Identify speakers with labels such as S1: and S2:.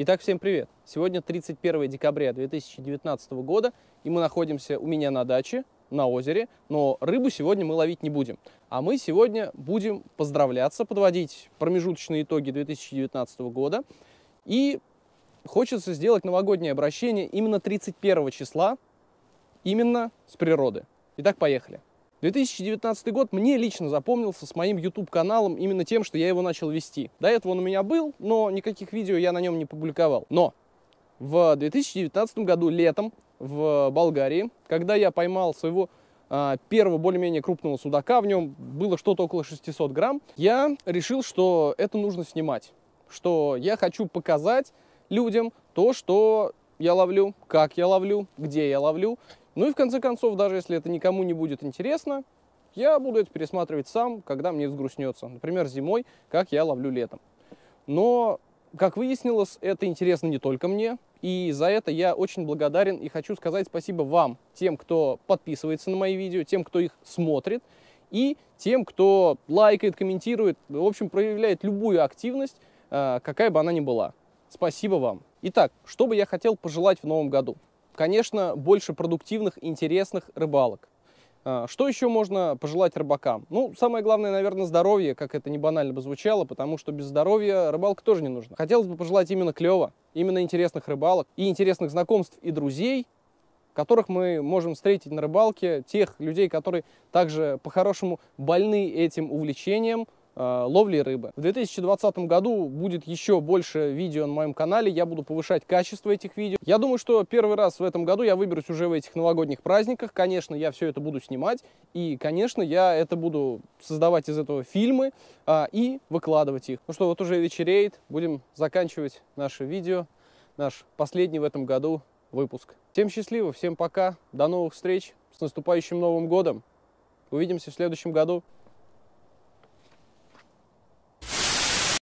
S1: Итак, всем привет! Сегодня 31 декабря 2019 года, и мы находимся у меня на даче, на озере, но рыбу сегодня мы ловить не будем. А мы сегодня будем поздравляться, подводить промежуточные итоги 2019 года, и хочется сделать новогоднее обращение именно 31 числа, именно с природы. Итак, поехали! 2019 год мне лично запомнился с моим YouTube-каналом именно тем, что я его начал вести. До этого он у меня был, но никаких видео я на нем не публиковал. Но в 2019 году летом в Болгарии, когда я поймал своего а, первого более-менее крупного судака, в нем было что-то около 600 грамм, я решил, что это нужно снимать, что я хочу показать людям то, что я ловлю, как я ловлю, где я ловлю. Ну и в конце концов, даже если это никому не будет интересно, я буду это пересматривать сам, когда мне взгрустнется. Например, зимой, как я ловлю летом. Но, как выяснилось, это интересно не только мне, и за это я очень благодарен и хочу сказать спасибо вам, тем, кто подписывается на мои видео, тем, кто их смотрит, и тем, кто лайкает, комментирует, в общем, проявляет любую активность, э, какая бы она ни была. Спасибо вам. Итак, что бы я хотел пожелать в новом году? Конечно, больше продуктивных, интересных рыбалок. А, что еще можно пожелать рыбакам? Ну, самое главное, наверное, здоровье, как это не банально бы звучало, потому что без здоровья рыбалка тоже не нужна. Хотелось бы пожелать именно клево, именно интересных рыбалок и интересных знакомств и друзей, которых мы можем встретить на рыбалке, тех людей, которые также по-хорошему больны этим увлечением – Э, ловли рыбы. В 2020 году будет еще больше видео на моем канале, я буду повышать качество этих видео. Я думаю, что первый раз в этом году я выберусь уже в этих новогодних праздниках. Конечно, я все это буду снимать, и, конечно, я это буду создавать из этого фильмы а, и выкладывать их. Ну что, вот уже вечереет, будем заканчивать наше видео, наш последний в этом году выпуск. Всем счастливо, всем пока, до новых встреч, с наступающим Новым годом. Увидимся в следующем году.